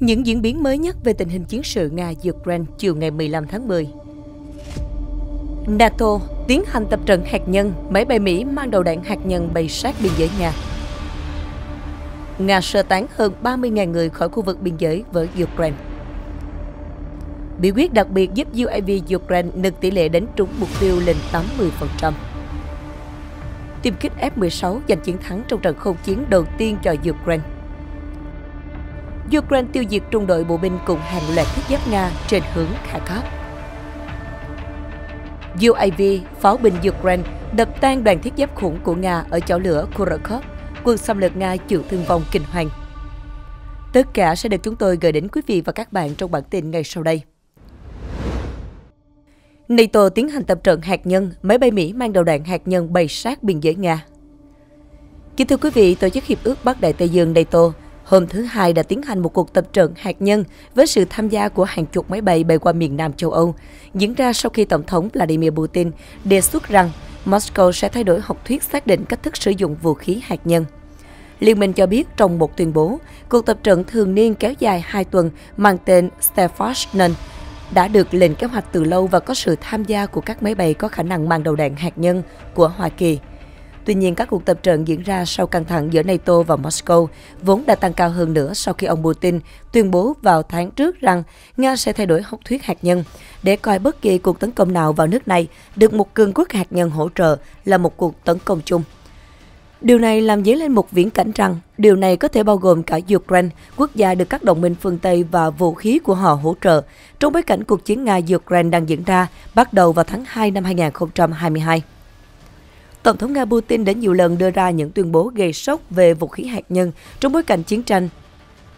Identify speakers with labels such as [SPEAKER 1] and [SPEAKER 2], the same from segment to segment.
[SPEAKER 1] Những diễn biến mới nhất về tình hình chiến sự Nga-Ukraine chiều ngày 15 tháng 10. NATO tiến hành tập trận hạt nhân, máy bay Mỹ mang đầu đạn hạt nhân bay sát biên giới Nga. Nga sơ tán hơn 30.000 người khỏi khu vực biên giới với Ukraine. Bí quyết đặc biệt giúp UAV Ukraine nâng tỷ lệ đánh trúng mục tiêu lên 80%. Tiêm kích F-16 giành chiến thắng trong trận không chiến đầu tiên cho Ukraine. Ukraine tiêu diệt trung đội bộ binh cùng hàng loạt thiết giáp Nga trên hướng Kharkov. UAV, pháo binh Ukraine, đập tan đoàn thiết giáp khủng của Nga ở chỗ lửa Kurakov, quân xâm lược Nga chịu thương vong kinh hoàng. Tất cả sẽ được chúng tôi gửi đến quý vị và các bạn trong bản tin ngay sau đây. NATO tiến hành tập trận hạt nhân, máy bay Mỹ mang đầu đạn hạt nhân bay sát biên giới Nga. Kính thưa quý vị, Tổ chức Hiệp ước Bắc Đại Tây Dương NATO Hôm thứ Hai đã tiến hành một cuộc tập trận hạt nhân với sự tham gia của hàng chục máy bay bay qua miền Nam châu Âu, diễn ra sau khi Tổng thống Vladimir Putin đề xuất rằng Moscow sẽ thay đổi học thuyết xác định cách thức sử dụng vũ khí hạt nhân. Liên minh cho biết trong một tuyên bố, cuộc tập trận thường niên kéo dài 2 tuần mang tên Stefan đã được lên kế hoạch từ lâu và có sự tham gia của các máy bay có khả năng mang đầu đạn hạt nhân của Hoa Kỳ. Tuy nhiên, các cuộc tập trận diễn ra sau căng thẳng giữa NATO và Moscow vốn đã tăng cao hơn nữa sau khi ông Putin tuyên bố vào tháng trước rằng Nga sẽ thay đổi học thuyết hạt nhân để coi bất kỳ cuộc tấn công nào vào nước này được một cường quốc hạt nhân hỗ trợ là một cuộc tấn công chung. Điều này làm dấy lên một viễn cảnh rằng điều này có thể bao gồm cả Ukraine, quốc gia được các đồng minh phương Tây và vũ khí của họ hỗ trợ, trong bối cảnh cuộc chiến Nga-Ukraine đang diễn ra bắt đầu vào tháng 2 năm 2022. Tổng thống Nga Putin đã nhiều lần đưa ra những tuyên bố gây sốc về vũ khí hạt nhân trong bối cảnh chiến tranh.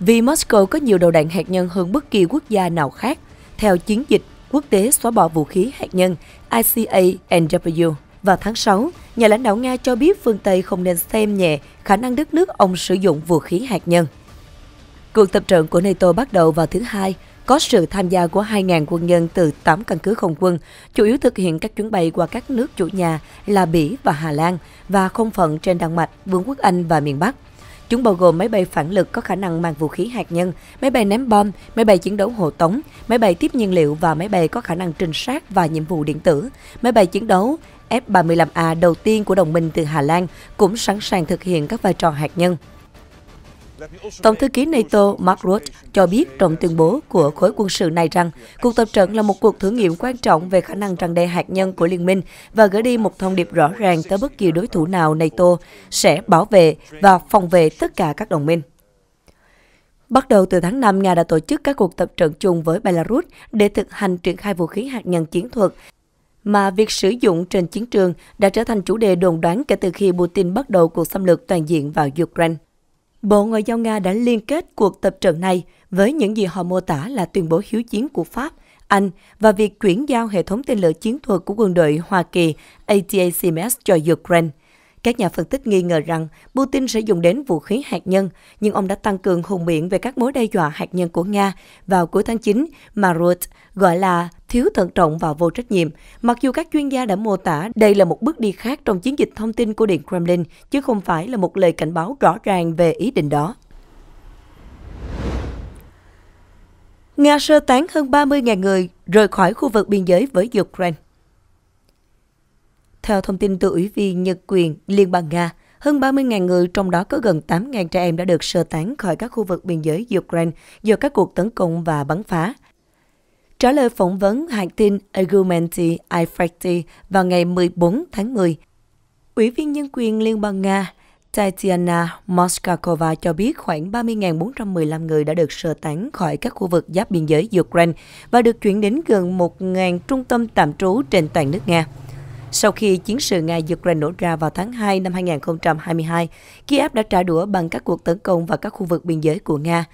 [SPEAKER 1] Vì Moscow có nhiều đầu đạn hạt nhân hơn bất kỳ quốc gia nào khác, theo chiến dịch quốc tế xóa bỏ vũ khí hạt nhân ICANW. Vào tháng 6, nhà lãnh đạo Nga cho biết phương Tây không nên xem nhẹ khả năng đất nước ông sử dụng vũ khí hạt nhân. Cuộc tập trận của NATO bắt đầu vào thứ Hai, có sự tham gia của 2.000 quân nhân từ 8 căn cứ không quân, chủ yếu thực hiện các chuyến bay qua các nước chủ nhà là Bỉ và Hà Lan và không phận trên Đan Mạch, Vương quốc Anh và miền Bắc. Chúng bao gồm máy bay phản lực có khả năng mang vũ khí hạt nhân, máy bay ném bom, máy bay chiến đấu hộ tống, máy bay tiếp nhiên liệu và máy bay có khả năng trinh sát và nhiệm vụ điện tử. Máy bay chiến đấu F-35A đầu tiên của đồng minh từ Hà Lan cũng sẵn sàng thực hiện các vai trò hạt nhân. Tổng thư ký NATO Mark Rutte cho biết trong tuyên bố của khối quân sự này rằng cuộc tập trận là một cuộc thử nghiệm quan trọng về khả năng răng đe hạt nhân của liên minh và gửi đi một thông điệp rõ ràng tới bất kỳ đối thủ nào NATO sẽ bảo vệ và phòng vệ tất cả các đồng minh. Bắt đầu từ tháng 5, Nga đã tổ chức các cuộc tập trận chung với Belarus để thực hành triển khai vũ khí hạt nhân chiến thuật mà việc sử dụng trên chiến trường đã trở thành chủ đề đồn đoán kể từ khi Putin bắt đầu cuộc xâm lược toàn diện vào Ukraine. Bộ Ngoại giao Nga đã liên kết cuộc tập trận này với những gì họ mô tả là tuyên bố hiếu chiến của Pháp, Anh và việc chuyển giao hệ thống tên lửa chiến thuật của quân đội Hoa Kỳ ATACMS cho Ukraine. Các nhà phân tích nghi ngờ rằng Putin sẽ dùng đến vũ khí hạt nhân, nhưng ông đã tăng cường hùng miệng về các mối đe dọa hạt nhân của Nga vào cuối tháng 9 mà Ruth gọi là thiếu thận trọng và vô trách nhiệm. Mặc dù các chuyên gia đã mô tả đây là một bước đi khác trong chiến dịch thông tin của Điện Kremlin, chứ không phải là một lời cảnh báo rõ ràng về ý định đó. Nga sơ tán hơn 30.000 người rời khỏi khu vực biên giới với Ukraine. Theo thông tin từ Ủy viên Nhật quyền Liên bang Nga, hơn 30.000 người, trong đó có gần 8.000 trẻ em đã được sơ tán khỏi các khu vực biên giới Ukraine do các cuộc tấn công và bắn phá. Trả lời phỏng vấn hãng tin Argumenti Ifracti vào ngày 14 tháng 10, Ủy viên Nhân quyền Liên bang Nga Tatiana Moskakova cho biết khoảng 30.415 người đã được sơ tán khỏi các khu vực giáp biên giới Ukraine và được chuyển đến gần 1.000 trung tâm tạm trú trên toàn nước Nga. Sau khi chiến sự Nga-Ukraine nổ ra vào tháng 2 năm 2022, Kiev đã trả đũa bằng các cuộc tấn công vào các khu vực biên giới của Nga.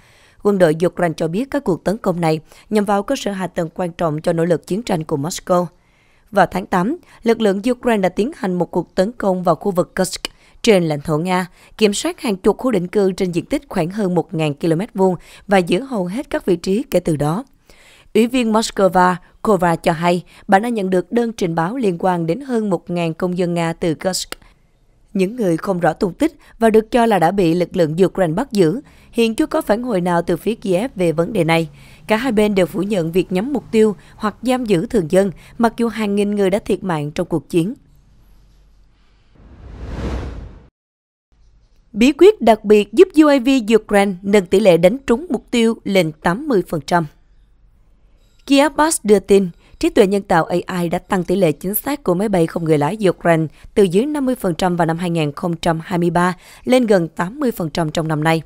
[SPEAKER 1] Quân đội Ukraine cho biết các cuộc tấn công này nhằm vào cơ sở hạ tầng quan trọng cho nỗ lực chiến tranh của Moscow. Vào tháng 8, lực lượng Ukraine đã tiến hành một cuộc tấn công vào khu vực Kursk trên lãnh thổ Nga, kiểm soát hàng chục khu định cư trên diện tích khoảng hơn 1.000 km vuông và giữ hầu hết các vị trí kể từ đó. Ủy viên Moscow Kova cho hay bà đã nhận được đơn trình báo liên quan đến hơn 1.000 công dân Nga từ Kursk. Những người không rõ tung tích và được cho là đã bị lực lượng Ukraine bắt giữ, hiện chưa có phản hồi nào từ phía Kiev về vấn đề này. Cả hai bên đều phủ nhận việc nhắm mục tiêu hoặc giam giữ thường dân, mặc dù hàng nghìn người đã thiệt mạng trong cuộc chiến. Bí quyết đặc biệt giúp UAV Ukraine nâng tỷ lệ đánh trúng mục tiêu lên 80%. Kiabas đưa tin, trí tuệ nhân tạo AI đã tăng tỷ lệ chính xác của máy bay không người lái Ukraine từ dưới 50% vào năm 2023 lên gần 80% trong năm nay.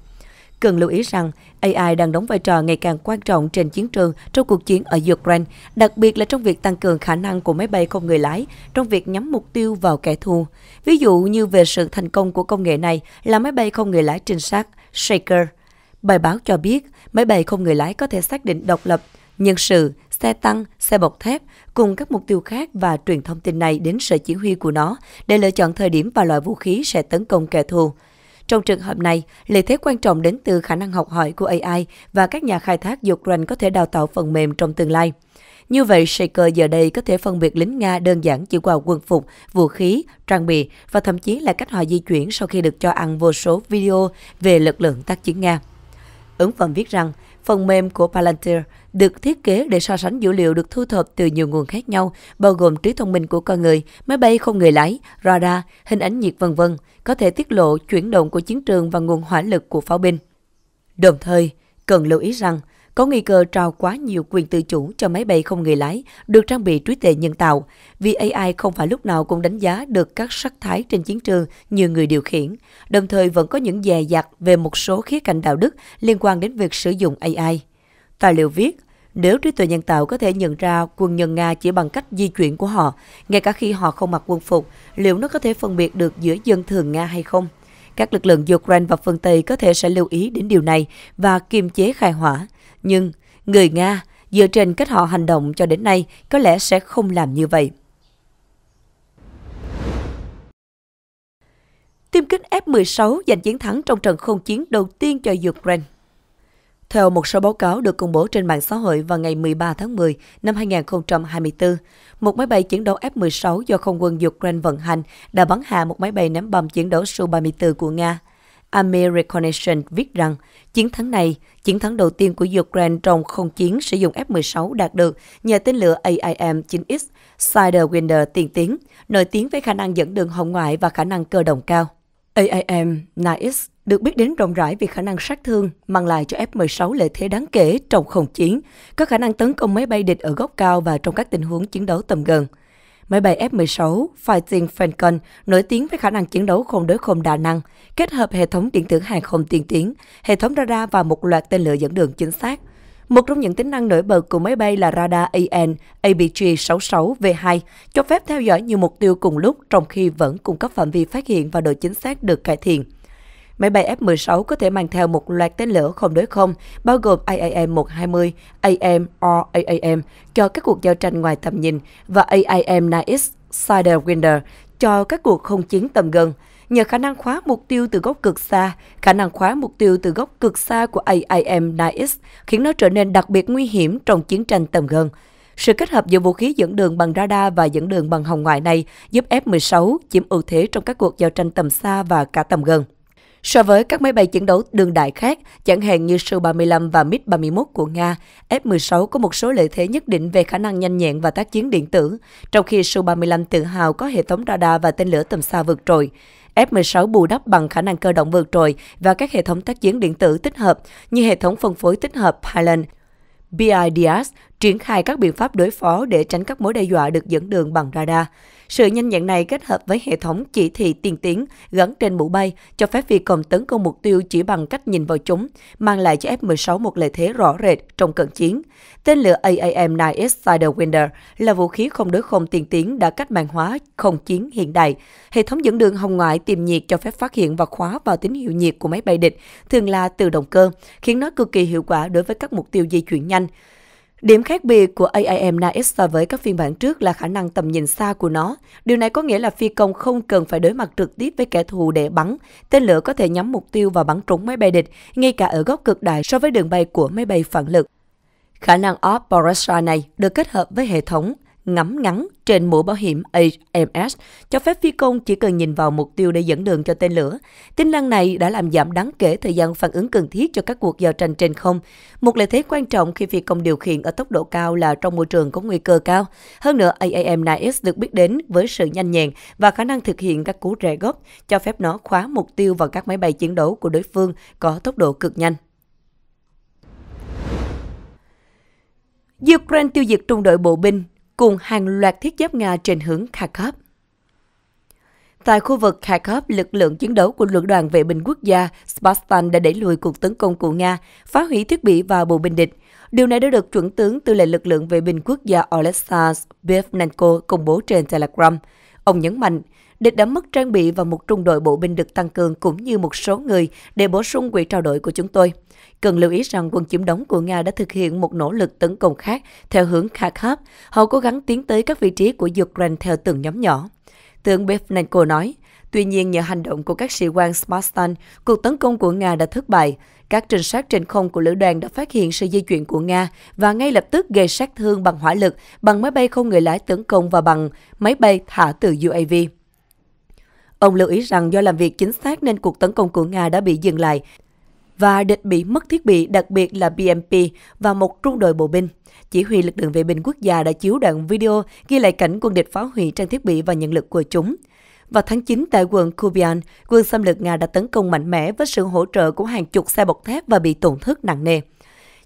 [SPEAKER 1] Cần lưu ý rằng, AI đang đóng vai trò ngày càng quan trọng trên chiến trường trong cuộc chiến ở Ukraine, đặc biệt là trong việc tăng cường khả năng của máy bay không người lái trong việc nhắm mục tiêu vào kẻ thù. Ví dụ như về sự thành công của công nghệ này là máy bay không người lái trinh sát Shaker. Bài báo cho biết, máy bay không người lái có thể xác định độc lập nhân sự, xe tăng, xe bọc thép cùng các mục tiêu khác và truyền thông tin này đến sở chỉ huy của nó để lựa chọn thời điểm và loại vũ khí sẽ tấn công kẻ thù. Trong trường hợp này, lợi thế quan trọng đến từ khả năng học hỏi của AI và các nhà khai thác Ukraine có thể đào tạo phần mềm trong tương lai. Như vậy, Shaker giờ đây có thể phân biệt lính Nga đơn giản chỉ qua quân phục, vũ khí, trang bị và thậm chí là cách họ di chuyển sau khi được cho ăn vô số video về lực lượng tác chiến Nga. Ứng phẩm viết rằng, phần mềm của Palantir được thiết kế để so sánh dữ liệu được thu thập từ nhiều nguồn khác nhau, bao gồm trí thông minh của con người, máy bay không người lái, radar, hình ảnh nhiệt vân vân, có thể tiết lộ chuyển động của chiến trường và nguồn hỏa lực của pháo binh. Đồng thời, cần lưu ý rằng, có nguy cơ trao quá nhiều quyền tự chủ cho máy bay không người lái được trang bị trí tuệ nhân tạo, vì AI không phải lúc nào cũng đánh giá được các sắc thái trên chiến trường như người điều khiển, đồng thời vẫn có những dè dặt về một số khía cạnh đạo đức liên quan đến việc sử dụng AI. Tài liệu viết, nếu trí tuệ nhân tạo có thể nhận ra quân nhân Nga chỉ bằng cách di chuyển của họ, ngay cả khi họ không mặc quân phục, liệu nó có thể phân biệt được giữa dân thường Nga hay không? Các lực lượng Ukraine và phương Tây có thể sẽ lưu ý đến điều này và kiềm chế khai hỏa. Nhưng người Nga dựa trên cách họ hành động cho đến nay có lẽ sẽ không làm như vậy. Tiêm kích F-16 giành chiến thắng trong trận không chiến đầu tiên cho Ukraine. Theo một số báo cáo được công bố trên mạng xã hội vào ngày 13 tháng 10 năm 2024, một máy bay chiến đấu F-16 do không quân Ukraine vận hành đã bắn hạ một máy bay ném bom chiến đấu Su-34 của Nga – Americonation viết rằng chiến thắng này, chiến thắng đầu tiên của Ukraine trong không chiến sử dụng F-16 đạt được nhờ tên lửa AIM-9X Sidewinder tiên tiến, nổi tiếng với khả năng dẫn đường hồng ngoại và khả năng cơ động cao. AIM-9X được biết đến rộng rãi vì khả năng sát thương, mang lại cho F-16 lợi thế đáng kể trong không chiến, có khả năng tấn công máy bay địch ở góc cao và trong các tình huống chiến đấu tầm gần. Máy bay F-16 Fighting Falcon nổi tiếng với khả năng chiến đấu không đối không đa năng, kết hợp hệ thống điện tử hàng không tiên tiến, hệ thống radar và một loạt tên lửa dẫn đường chính xác. Một trong những tính năng nổi bật của máy bay là radar AN APG-66V2, cho phép theo dõi nhiều mục tiêu cùng lúc trong khi vẫn cung cấp phạm vi phát hiện và độ chính xác được cải thiện máy bay F-16 có thể mang theo một loạt tên lửa không đối không, bao gồm IAM-120, AMRAAM cho các cuộc giao tranh ngoài tầm nhìn và AIM-9X Sidewinder cho các cuộc không chiến tầm gần. Nhờ khả năng khóa mục tiêu từ góc cực xa, khả năng khóa mục tiêu từ góc cực xa của AIM-9X khiến nó trở nên đặc biệt nguy hiểm trong chiến tranh tầm gần. Sự kết hợp giữa vũ khí dẫn đường bằng radar và dẫn đường bằng hồng ngoại này giúp F-16 chiếm ưu thế trong các cuộc giao tranh tầm xa và cả tầm gần. So với các máy bay chiến đấu đương đại khác, chẳng hạn như Su-35 và MiG-31 của Nga, F-16 có một số lợi thế nhất định về khả năng nhanh nhẹn và tác chiến điện tử, trong khi Su-35 tự hào có hệ thống radar và tên lửa tầm xa vượt trội. F-16 bù đắp bằng khả năng cơ động vượt trội và các hệ thống tác chiến điện tử tích hợp như hệ thống phân phối tích hợp Highland, BIDS triển khai các biện pháp đối phó để tránh các mối đe dọa được dẫn đường bằng radar. Sự nhanh nhẹn này kết hợp với hệ thống chỉ thị tiên tiến gắn trên mũ bay cho phép phi công tấn công mục tiêu chỉ bằng cách nhìn vào chúng, mang lại cho F-16 một lợi thế rõ rệt trong cận chiến. Tên lửa AAM-9S Sidewinder là vũ khí không đối không tiên tiến đã cách mạng hóa không chiến hiện đại. Hệ thống dẫn đường hồng ngoại tìm nhiệt cho phép phát hiện và khóa vào tín hiệu nhiệt của máy bay địch, thường là từ động cơ, khiến nó cực kỳ hiệu quả đối với các mục tiêu di chuyển nhanh. Điểm khác biệt của AIM 9 so với các phiên bản trước là khả năng tầm nhìn xa của nó. Điều này có nghĩa là phi công không cần phải đối mặt trực tiếp với kẻ thù để bắn. Tên lửa có thể nhắm mục tiêu và bắn trúng máy bay địch, ngay cả ở góc cực đại so với đường bay của máy bay phản lực. Khả năng off Borussia này được kết hợp với hệ thống ngắm ngắn trên mũ bảo hiểm AMS, cho phép phi công chỉ cần nhìn vào mục tiêu để dẫn đường cho tên lửa. Tính năng này đã làm giảm đáng kể thời gian phản ứng cần thiết cho các cuộc giao tranh trên không. Một lợi thế quan trọng khi phi công điều khiển ở tốc độ cao là trong môi trường có nguy cơ cao. Hơn nữa, AAM-9S được biết đến với sự nhanh nhẹn và khả năng thực hiện các cú rẽ gốc, cho phép nó khóa mục tiêu vào các máy bay chiến đấu của đối phương có tốc độ cực nhanh. Ukraine tiêu diệt trung đội bộ binh cùng hàng loạt thiết giáp Nga trên hướng Kharkov. Tại khu vực Kharkov, lực lượng chiến đấu của lực đoàn vệ binh quốc gia Spastan đã đẩy lùi cuộc tấn công của Nga, phá hủy thiết bị và bộ binh địch. Điều này đã được chuẩn tướng tư lệnh lực lượng vệ binh quốc gia Oleksandr Bevnenko công bố trên Telegram. Ông nhấn mạnh, Địch đã mất trang bị và một trung đội bộ binh được tăng cường cũng như một số người để bổ sung quỹ trao đổi của chúng tôi. Cần lưu ý rằng quân chiếm đóng của Nga đã thực hiện một nỗ lực tấn công khác theo hướng Kharkov. Họ cố gắng tiến tới các vị trí của Ukraine theo từng nhóm nhỏ. Tướng Bevnenko nói, Tuy nhiên, nhờ hành động của các sĩ quan Spartan, cuộc tấn công của Nga đã thất bại. Các trinh sát trên không của lữ đoàn đã phát hiện sự di chuyển của Nga và ngay lập tức gây sát thương bằng hỏa lực, bằng máy bay không người lái tấn công và bằng máy bay thả từ UAV. Ông lưu ý rằng do làm việc chính xác nên cuộc tấn công của Nga đã bị dừng lại và địch bị mất thiết bị, đặc biệt là BMP và một trung đội bộ binh. Chỉ huy lực lượng vệ binh quốc gia đã chiếu đoạn video ghi lại cảnh quân địch phá hủy trang thiết bị và nhân lực của chúng. Vào tháng 9 tại quận Kupian, quân xâm lược Nga đã tấn công mạnh mẽ với sự hỗ trợ của hàng chục xe bọc thép và bị tổn thất nặng nề.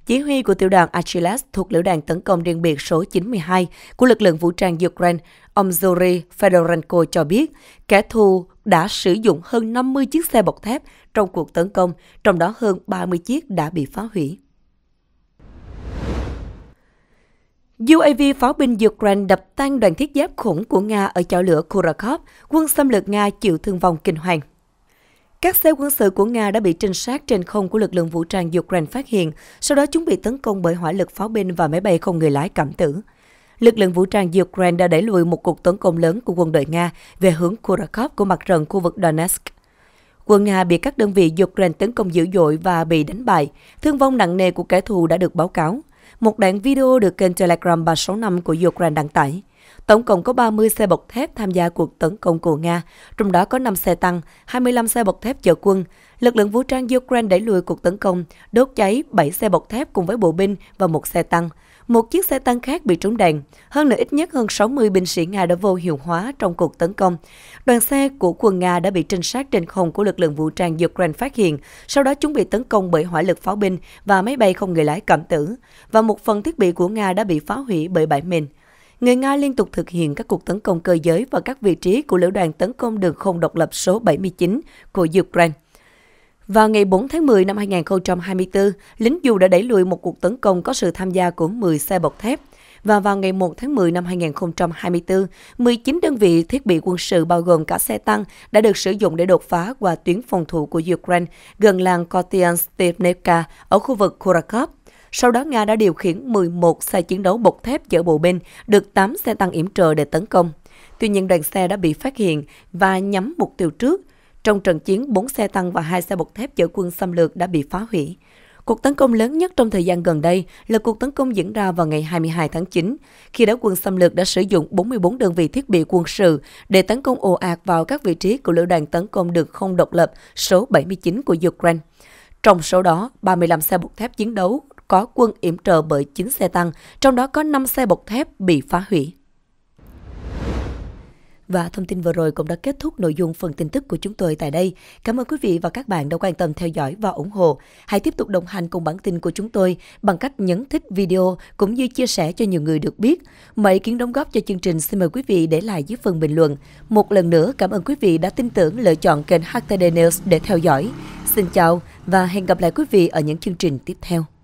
[SPEAKER 1] Chỉ huy của tiểu đoàn Achilles thuộc lữ đoàn tấn công riêng biệt số 92 của lực lượng vũ trang Ukraine, ông Yuri Fedorenko cho biết, kẻ thù đã sử dụng hơn 50 chiếc xe bọc thép trong cuộc tấn công, trong đó hơn 30 chiếc đã bị phá hủy. UAV pháo binh Ukraine đập tan đoàn thiết giáp khủng của Nga ở chảo lửa Kurakov, quân xâm lược Nga chịu thương vong kinh hoàng. Các xe quân sự của Nga đã bị trinh sát trên không của lực lượng vũ trang Ukraine phát hiện, sau đó chúng bị tấn công bởi hỏa lực pháo binh và máy bay không người lái cảm tử. Lực lượng vũ trang Ukraine đã đẩy lùi một cuộc tấn công lớn của quân đội Nga về hướng Kurakov của mặt trận khu vực Donetsk. Quân Nga bị các đơn vị Ukraine tấn công dữ dội và bị đánh bại. Thương vong nặng nề của kẻ thù đã được báo cáo. Một đoạn video được kênh Telegram 365 của Ukraine đăng tải. Tổng cộng có 30 xe bọc thép tham gia cuộc tấn công của Nga, trong đó có 5 xe tăng, 25 xe bọc thép chở quân. Lực lượng vũ trang Ukraine đẩy lùi cuộc tấn công, đốt cháy 7 xe bọc thép cùng với bộ binh và một xe tăng. Một chiếc xe tăng khác bị trúng đạn. Hơn nữa ít nhất hơn 60 binh sĩ Nga đã vô hiệu hóa trong cuộc tấn công. Đoàn xe của quân Nga đã bị trinh sát trên không của lực lượng vũ trang Ukraine phát hiện, sau đó chúng bị tấn công bởi hỏa lực pháo binh và máy bay không người lái cảm tử. Và một phần thiết bị của Nga đã bị phá hủy bởi bãi mìn người Nga liên tục thực hiện các cuộc tấn công cơ giới vào các vị trí của lữ đoàn tấn công đường không độc lập số 79 của Ukraine. Vào ngày 4 tháng 10 năm 2024, lính dù đã đẩy lùi một cuộc tấn công có sự tham gia của 10 xe bọc thép. Và vào ngày 1 tháng 10 năm 2024, 19 đơn vị thiết bị quân sự bao gồm cả xe tăng đã được sử dụng để đột phá qua tuyến phòng thủ của Ukraine gần làng Kotianstevnevka ở khu vực Kurakov. Sau đó Nga đã điều khiển 11 xe chiến đấu bọc thép chở bộ binh, được 8 xe tăng yểm trợ để tấn công. Tuy nhiên đoàn xe đã bị phát hiện và nhắm mục tiêu trước. Trong trận chiến, 4 xe tăng và 2 xe bọc thép chở quân xâm lược đã bị phá hủy. Cuộc tấn công lớn nhất trong thời gian gần đây là cuộc tấn công diễn ra vào ngày 22 tháng 9, khi đảo quân xâm lược đã sử dụng 44 đơn vị thiết bị quân sự để tấn công ồ ạt vào các vị trí của lữ đoàn tấn công được không độc lập số 79 của Ukraine. Trong số đó, 35 xe bọc thép chiến đấu có quân yểm trợ bởi 9 xe tăng, trong đó có 5 xe bọc thép bị phá hủy. Và thông tin vừa rồi cũng đã kết thúc nội dung phần tin tức của chúng tôi tại đây. Cảm ơn quý vị và các bạn đã quan tâm theo dõi và ủng hộ. Hãy tiếp tục đồng hành cùng bản tin của chúng tôi bằng cách nhấn thích video cũng như chia sẻ cho nhiều người được biết. Mọi ý kiến đóng góp cho chương trình xin mời quý vị để lại dưới phần bình luận. Một lần nữa cảm ơn quý vị đã tin tưởng lựa chọn kênh HTD News để theo dõi. Xin chào và hẹn gặp lại quý vị ở những chương trình tiếp theo.